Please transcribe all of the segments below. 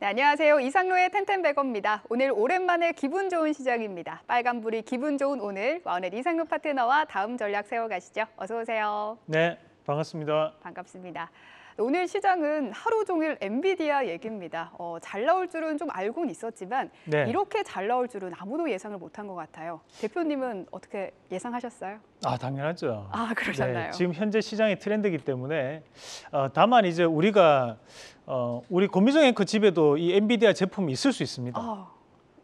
네, 안녕하세요. 이상로의 텐텐백어입니다. 오늘 오랜만에 기분 좋은 시작입니다. 빨간불이 기분 좋은 오늘, 오늘 이상로 파트너와 다음 전략 세워가시죠. 어서 오세요. 네, 반갑습니다. 반갑습니다. 오늘 시장은 하루 종일 엔비디아 얘기입니다. 어, 잘 나올 줄은 좀 알고는 있었지만 네. 이렇게 잘 나올 줄은 아무도 예상을 못한 것 같아요. 대표님은 어떻게 예상하셨어요? 아 당연하죠. 아 네, 그러셨나요? 네, 지금 현재 시장의 트렌드이기 때문에 어, 다만 이제 우리가 어, 우리 고미정 앵커 집에도 이 엔비디아 제품이 있을 수 있습니다. 아.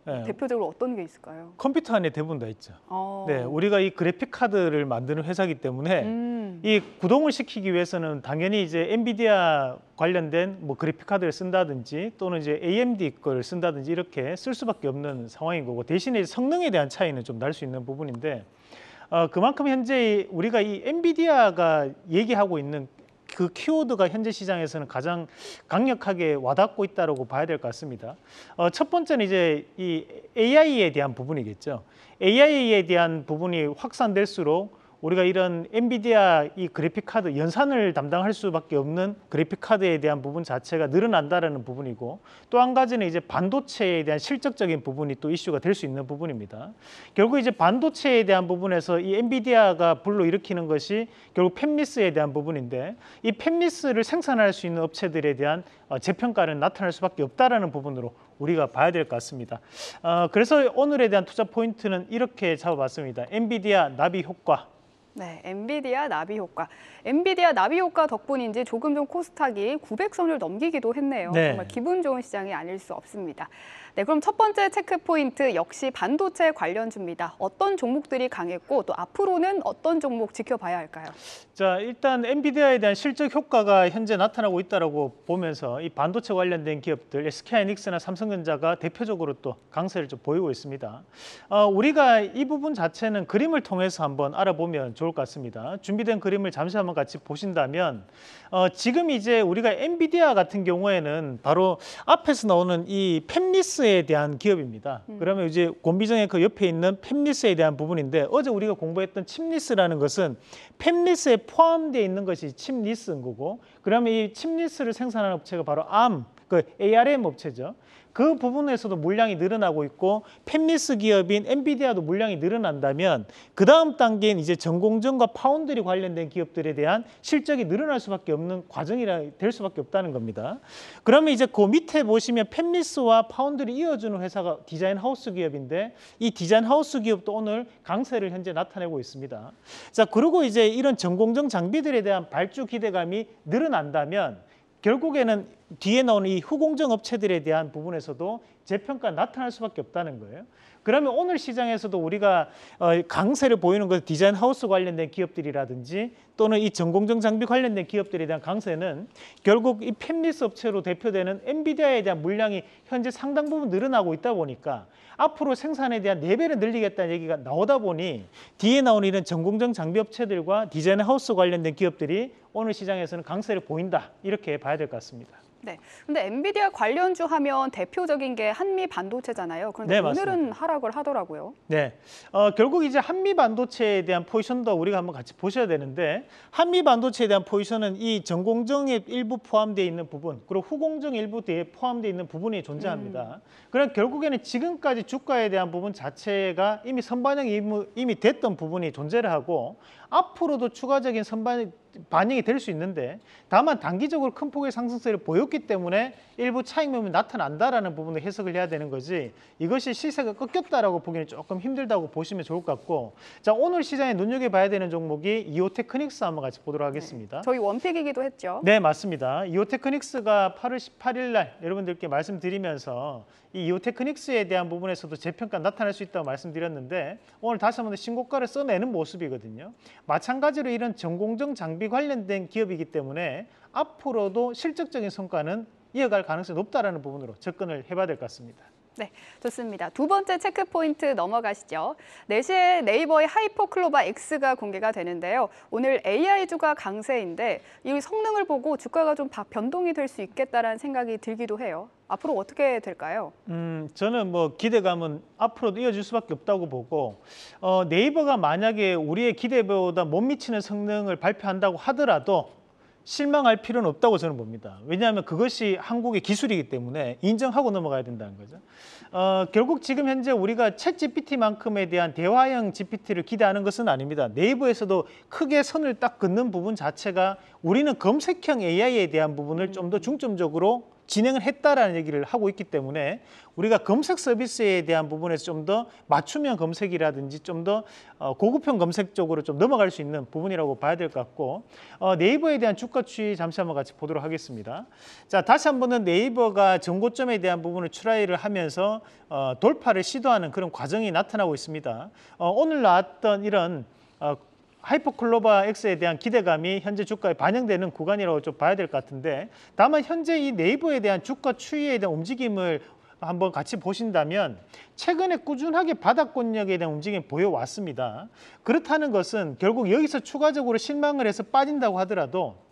네. 대표적으로 어떤 게 있을까요? 컴퓨터 안에 대부분 다 있죠. 어. 네, 우리가 이 그래픽 카드를 만드는 회사기 때문에 음. 이 구동을 시키기 위해서는 당연히 이제 엔비디아 관련된 뭐 그래픽 카드를 쓴다든지 또는 이제 AMD 걸 쓴다든지 이렇게 쓸 수밖에 없는 상황인 거고 대신에 성능에 대한 차이는 좀 날 수 있는 부분인데 어, 그만큼 현재 우리가 이 엔비디아가 얘기하고 있는 그 키워드가 현재 시장에서는 가장 강력하게 와닿고 있다고 봐야 될 것 같습니다. 어, 첫 번째는 이제 이 AI에 대한 부분이겠죠. AI에 대한 부분이 확산될수록 우리가 이런 엔비디아 이 그래픽 카드 연산을 담당할 수밖에 없는 그래픽 카드에 대한 부분 자체가 늘어난다라는 부분이고 또 한 가지는 이제 반도체에 대한 실적적인 부분이 또 이슈가 될 수 있는 부분입니다. 결국 이제 반도체에 대한 부분에서 이 엔비디아가 불러일으키는 것이 결국 팹리스에 대한 부분인데 이 팹리스를 생산할 수 있는 업체들에 대한 어, 재평가는 나타날 수밖에 없다라는 부분으로 우리가 봐야 될 것 같습니다. 어, 그래서 오늘에 대한 투자 포인트는 이렇게 잡아봤습니다. 엔비디아 나비 효과 네, 엔비디아 나비 효과. 엔비디아 나비 효과 덕분인지 조금 전 코스닥이 900선을 넘기기도 했네요. 네. 정말 기분 좋은 시장이 아닐 수 없습니다. 네, 그럼 첫 번째 체크 포인트 역시 반도체 관련주입니다. 어떤 종목들이 강했고 또 앞으로는 어떤 종목 지켜봐야 할까요? 자, 일단 엔비디아에 대한 실적 효과가 현재 나타나고 있다라고 보면서 이 반도체 관련된 기업들 SK하이닉스나 삼성전자가 대표적으로 또 강세를 좀 보이고 있습니다. 어, 우리가 이 부분 자체는 그림을 통해서 한번 알아보면 좋을 것 같습니다. 준비된 그림을 잠시 한번 같이 보신다면 어, 지금 이제 우리가 엔비디아 같은 경우에는 바로 앞에서 나오는 이 팹리스 펜리스에 대한 기업입니다. 음. 그러면 이제 곤비정의 그 옆에 있는 펩리스에 대한 부분인데 어제 우리가 공부했던 침리스라는 것은 펩리스에 포함되어 있는 것이 침리스인 거고 그러면 이 침리스를 생산하는 업체가 바로 암, 그 ARM 업체죠. 그 부분에서도 물량이 늘어나고 있고 팹리스 기업인 엔비디아도 물량이 늘어난다면 그 다음 단계인 이제 전공전과 파운드리 관련된 기업들에 대한 실적이 늘어날 수밖에 없는 과정이라 될 수밖에 없다는 겁니다. 그러면 이제 그 밑에 보시면 팹리스와 파운드리 이어주는 회사가 디자인 하우스 기업인데 이 디자인 하우스 기업도 오늘 강세를 현재 나타내고 있습니다. 자 그리고 이제 이런 전공정 장비들에 대한 발주 기대감이 늘어난다면 결국에는 뒤에 나오는 이 후공정 업체들에 대한 부분에서도 재평가 나타날 수밖에 없다는 거예요. 그러면 오늘 시장에서도 우리가 어, 강세를 보이는 것은 디자인 하우스 관련된 기업들이라든지 또는 이 전공정 장비 관련된 기업들에 대한 강세는 결국 이 팹리스 업체로 대표되는 엔비디아에 대한 물량이 현재 상당 부분 늘어나고 있다 보니까 앞으로 생산에 대한 네배를 늘리겠다는 얘기가 나오다 보니 뒤에 나오는 이런 전공정 장비 업체들과 디자인 하우스 관련된 기업들이 오늘 시장에서는 강세를 보인다 이렇게 봐야 될 것 같습니다. 네. 근데 엔비디아 관련주 하면 대표적인 게 한미 반도체잖아요. 그런데 네, 오늘은 하락을 하더라고요. 네. 어, 결국 이제 한미 반도체에 대한 포지션도 우리가 한번 같이 보셔야 되는데 한미 반도체에 대한 포지션은 이 전공정에 일부 포함되어 있는 부분 그리고 후공정 일부 뒤에 포함되어 있는 부분이 존재합니다. 음. 그럼 결국에는 지금까지 주가에 대한 부분 자체가 이미 선반영이 이미 됐던 부분이 존재를 하고 앞으로도 추가적인 선반 반영이 될 수 있는데 다만 단기적으로 큰 폭의 상승세를 보였기 때문에 일부 차익매물이 나타난다라는 부분을 해석을 해야 되는 거지 이것이 시세가 꺾였다라고 보기는 조금 힘들다고 보시면 좋을 것 같고 자 오늘 시장에 눈여겨봐야 되는 종목이 이오테크닉스 한번 같이 보도록 하겠습니다. 네. 저희 원픽이기도 했죠. 네 맞습니다. 이오테크닉스가 8월 18일 날 여러분들께 말씀드리면서 이 이오테크닉스에 대한 부분에서도 재평가 나타날 수 있다고 말씀드렸는데 오늘 다시 한번 신고가를 써내는 모습이거든요. 마찬가지로 이런 전공정 장비 관련된 기업이기 때문에 앞으로도 실적적인 성과는 이어갈 가능성이 높다는 부분으로 접근을 해봐야 될 것 같습니다. 네, 좋습니다. 두 번째 체크 포인트 넘어가시죠. 4시에 네이버의 하이퍼클로바 X가 공개가 되는데요. 오늘 AI주가 강세인데 이 성능을 보고 주가가 좀 변동이 될 수 있겠다라는 생각이 들기도 해요. 앞으로 어떻게 될까요? 음, 저는 뭐 기대감은 앞으로도 이어질 수밖에 없다고 보고 어, 네이버가 만약에 우리의 기대보다 못 미치는 성능을 발표한다고 하더라도 실망할 필요는 없다고 저는 봅니다. 왜냐하면 그것이 한국의 기술이기 때문에 인정하고 넘어가야 된다는 거죠. 어, 결국 지금 현재 우리가 챗 GPT만큼에 대한 대화형 GPT를 기대하는 것은 아닙니다. 네이버에서도 크게 선을 딱 긋는 부분 자체가 우리는 검색형 AI에 대한 부분을 좀 더 중점적으로 진행을 했다라는 얘기를 하고 있기 때문에 우리가 검색 서비스에 대한 부분에서 좀 더 맞춤형 검색이라든지 좀더 어, 고급형 검색 쪽으로 좀 넘어갈 수 있는 부분이라고 봐야 될 것 같고 어, 네이버에 대한 주가 추이 잠시 한번 같이 보도록 하겠습니다. 자 다시 한번은 네이버가 정고점에 대한 부분을 출하를 하면서 어, 돌파를 시도하는 그런 과정이 나타나고 있습니다. 어, 오늘 나왔던 이런 어, 하이퍼클로바 X에 대한 기대감이 현재 주가에 반영되는 구간이라고 좀 봐야 될 것 같은데 다만 현재 이 네이버에 대한 주가 추이에 대한 움직임을 한번 같이 보신다면 최근에 꾸준하게 바닥권력에 대한 움직임이 보여왔습니다. 그렇다는 것은 결국 여기서 추가적으로 실망을 해서 빠진다고 하더라도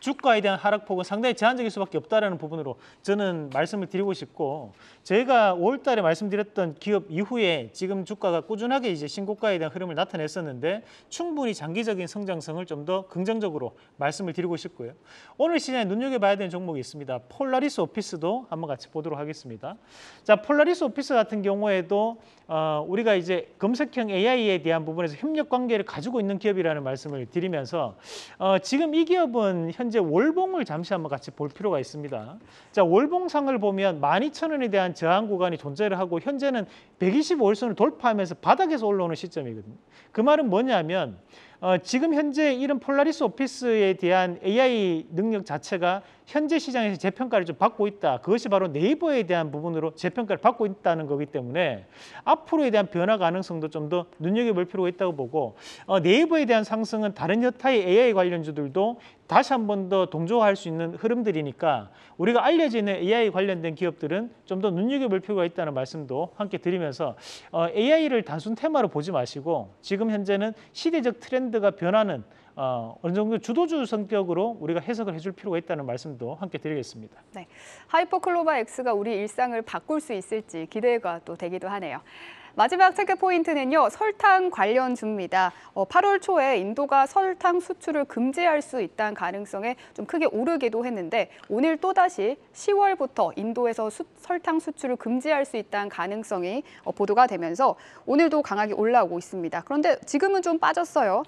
주가에 대한 하락폭은 상당히 제한적일 수밖에 없다는 부분으로 저는 말씀을 드리고 싶고 제가 5월 달에 말씀드렸던 기업 이후에 지금 주가가 꾸준하게 이제 신고가에 대한 흐름을 나타냈었는데 충분히 장기적인 성장성을 좀 더 긍정적으로 말씀을 드리고 싶고요. 오늘 시장에 눈여겨봐야 되는 종목이 있습니다. 폴라리스 오피스도 한번 같이 보도록 하겠습니다. 자, 폴라리스 오피스 같은 경우에도 어, 우리가 이제 검색형 AI에 대한 부분에서 협력 관계를 가지고 있는 기업이라는 말씀을 드리면서 어, 지금 이 기업은 현재 이제 월봉을 잠시 한번 같이 볼 필요가 있습니다. 자, 월봉상을 보면 12,000원에 대한 저항 구간이 존재를 하고 현재는 125일선을 돌파하면서 바닥에서 올라오는 시점이거든요. 그 말은 뭐냐면 어, 지금 현재 이런 폴라리스 오피스에 대한 AI 능력 자체가 현재 시장에서 재평가를 좀 받고 있다. 그것이 바로 네이버에 대한 부분으로 재평가를 받고 있다는 거기 때문에 앞으로에 대한 변화 가능성도 좀 더 눈여겨볼 필요가 있다고 보고 어, 네이버에 대한 상승은 다른 여타의 AI 관련주들도 다시 한 번 더 동조할 수 있는 흐름들이니까 우리가 알려져 는 AI 관련된 기업들은 좀 더 눈여겨볼 필요가 있다는 말씀도 함께 드리면서 어, AI를 단순 테마로 보지 마시고 지금 현재는 시대적 트렌드 트렌드가 변하는 어, 어느 정도 주도주 성격으로 우리가 해석을 해줄 필요가 있다는 말씀도 함께 드리겠습니다. 네, 하이퍼클로바 X가 우리 일상을 바꿀 수 있을지 기대가 또 되기도 하네요. 마지막 체크 포인트는요. 설탕 관련 줍니다. 8월 어, 초에 인도가 설탕 수출을 금지할 수 있다는 가능성에 좀 크게 오르기도 했는데 오늘 또다시 10월부터 인도에서 수, 설탕 수출을 금지할 수 있다는 가능성이 어, 보도가 되면서 오늘도 강하게 올라오고 있습니다. 그런데 지금은 좀 빠졌어요.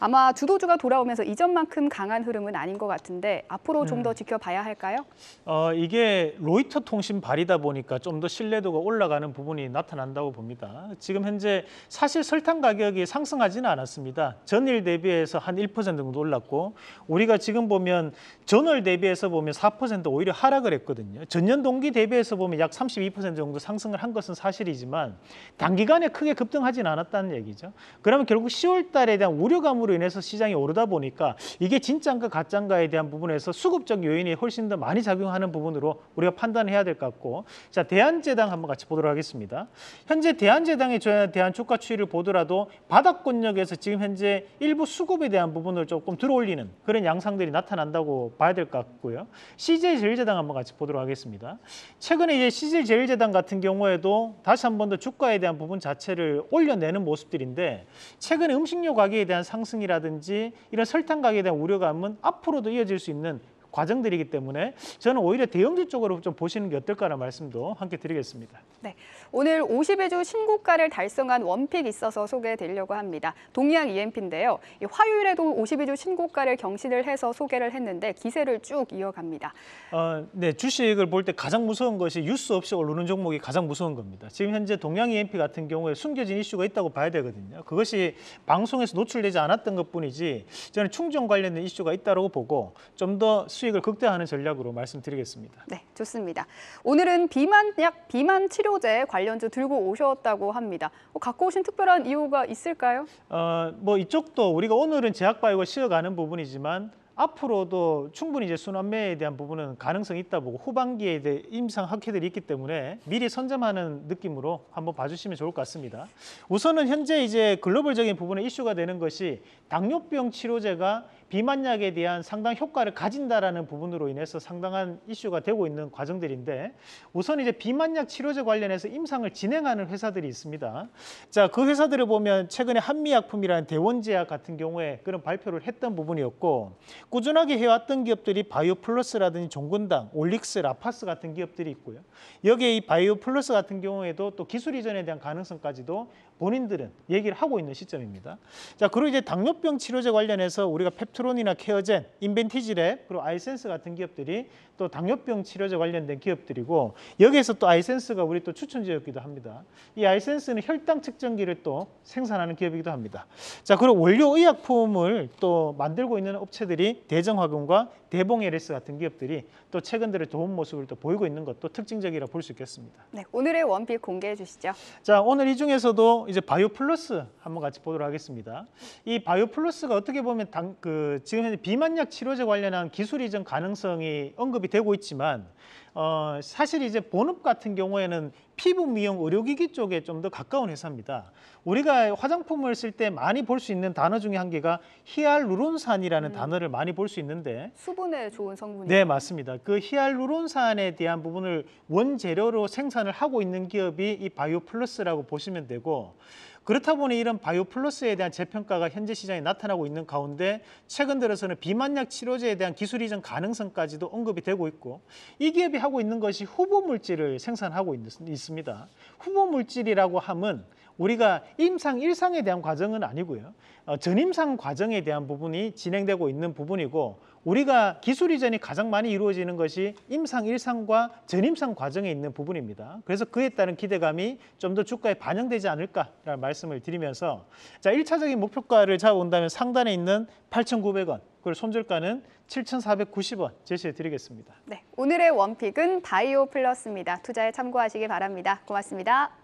아마 주도주가 돌아오면서 이전만큼 강한 흐름은 아닌 것 같은데 앞으로 좀더 네. 지켜봐야 할까요? 어, 이게 로이터 통신 발이다 보니까 좀 더 신뢰도가 올라가는 부분이 나타난다고 봅니다. 지금 현재 사실 설탕 가격이 상승하지는 않았습니다. 전일 대비해서 한 1% 정도 올랐고 우리가 지금 보면 전월 대비해서 보면 4% 오히려 하락을 했거든요. 전년 동기 대비해서 보면 약 32% 정도 상승을 한 것은 사실이지만 단기간에 크게 급등하지는 않았다는 얘기죠. 그러면 결국 10월 달에 대한 우려감으로 인해서 시장이 오르다 보니까 이게 진짠가 가짠가에 대한 부분에서 수급적 요인이 훨씬 더 많이 작용하는 부분으로 우리가 판단해야 될 것 같고 자대한재당 한번 같이 보도록 하겠습니다. 현재 대한 재단에 대한 주가 추이를 보더라도 바닥권역에서 지금 현재 일부 수급에 대한 부분을 조금 들어올리는 그런 양상들이 나타난다고 봐야 될 것 같고요. CJ제일제당 한번 같이 보도록 하겠습니다. 최근에 이제 CJ제일제당 같은 경우에도 다시 한 번 더 주가에 대한 부분 자체를 올려내는 모습들인데 최근에 음식료 가격에 대한 상승이라든지 이런 설탕 가격에 대한 우려감은 앞으로도 이어질 수 있는 과정들이기 때문에 저는 오히려 대형주 쪽으로 좀 보시는 게 어떨까라는 말씀도 함께 드리겠습니다. 네, 오늘 50회 주 신고가를 달성한 원픽 있어서 소개해드리려고 합니다. 동양 EMP인데요. 이 화요일에도 50회 주 신고가를 경신을 해서 소개를 했는데 기세를 쭉 이어갑니다. 어, 네, 주식을 볼 때 가장 무서운 것이 뉴스 없이 오르는 종목이 가장 무서운 겁니다. 지금 현재 동양 EMP 같은 경우에 숨겨진 이슈가 있다고 봐야 되거든요. 그것이 방송에서 노출되지 않았던 것뿐이지 저는 충전 관련된 이슈가 있다고 보고 좀더 수익을 극대화하는 전략으로 말씀드리겠습니다. 네, 좋습니다. 오늘은 비만약, 비만 치료제 관련주 들고 오셨다고 합니다. 어, 갖고 오신 특별한 이유가 있을까요? 어, 뭐 이쪽도 우리가 오늘은 제약바이오가 쉬어가는 부분이지만 앞으로도 충분히 이제 순환매에 대한 부분은 가능성이 있다 보고 후반기에 이제 임상 학회들이 있기 때문에 미리 선점하는 느낌으로 한번 봐주시면 좋을 것 같습니다. 우선은 현재 이제 글로벌적인 부분에 이슈가 되는 것이 당뇨병 치료제가 비만약에 대한 상당 효과를 가진다라는 부분으로 인해서 상당한 이슈가 되고 있는 과정들인데 우선 이제 비만약 치료제 관련해서 임상을 진행하는 회사들이 있습니다. 자, 그 회사들을 보면 최근에 한미약품이라는 대원제약 같은 경우에 그런 발표를 했던 부분이었고 꾸준하게 해왔던 기업들이 바이오플러스라든지 종근당, 올릭스, 라파스 같은 기업들이 있고요. 여기에 이 바이오플러스 같은 경우에도 또 기술 이전에 대한 가능성까지도 본인들은 얘기를 하고 있는 시점입니다. 자, 그리고 이제 당뇨병 치료제 관련해서 우리가 펩트론이나 케어젠, 인벤티지랩, 그리고 아이센스 같은 기업들이 또 당뇨병 치료제 관련된 기업들이고 여기에서 또 아이센스가 우리 또 추천제였기도 합니다. 이 아이센스는 혈당 측정기를 또 생산하는 기업이기도 합니다. 자, 그리고 원료의약품을 또 만들고 있는 업체들이 대정화금과 대봉 LS 같은 기업들이 또 최근 들의 좋은 모습을 또 보이고 있는 것도 특징적이라 볼 수 있겠습니다. 네, 오늘의 원픽 공개해 주시죠. 자, 오늘 이 중에서도 이제 바이오 플러스 한번 같이 보도록 하겠습니다. 이 바이오 플러스가 어떻게 보면 당, 그 지금 현재 비만약 치료제 관련한 기술 이전 가능성이 언급이 되고 있지만 어, 사실 이제 본업 같은 경우에는 피부 미용 의료기기 쪽에 좀 더 가까운 회사입니다. 우리가 화장품을 쓸 때 많이 볼 수 있는 단어 중에 한 개가 히알루론산이라는 음. 단어를 많이 볼 수 있는데 수분에 좋은 성분이 네 맞습니다. 그 히알루론산에 대한 부분을 원재료로 생산을 하고 있는 기업이 이 바이오플러스라고 보시면 되고 그렇다 보니 이런 바이오 플러스에 대한 재평가가 현재 시장에 나타나고 있는 가운데 최근 들어서는 비만약 치료제에 대한 기술 이전 가능성까지도 언급이 되고 있고 이 기업이 하고 있는 것이 후보 물질을 생산하고 있, 있습니다. 후보 물질이라고 함은 우리가 임상 일상에 대한 과정은 아니고요. 어, 전임상 과정에 대한 부분이 진행되고 있는 부분이고 우리가 기술 이전이 가장 많이 이루어지는 것이 임상 일상과 전임상 과정에 있는 부분입니다. 그래서 그에 따른 기대감이 좀 더 주가에 반영되지 않을까라는 말씀을 드리면서 자 1차적인 목표가를 잡아온다면 상단에 있는 8,900원 그리고 손절가는 7,490원 제시해 드리겠습니다. 네, 오늘의 원픽은 바이오 플러스입니다. 투자에 참고하시기 바랍니다. 고맙습니다.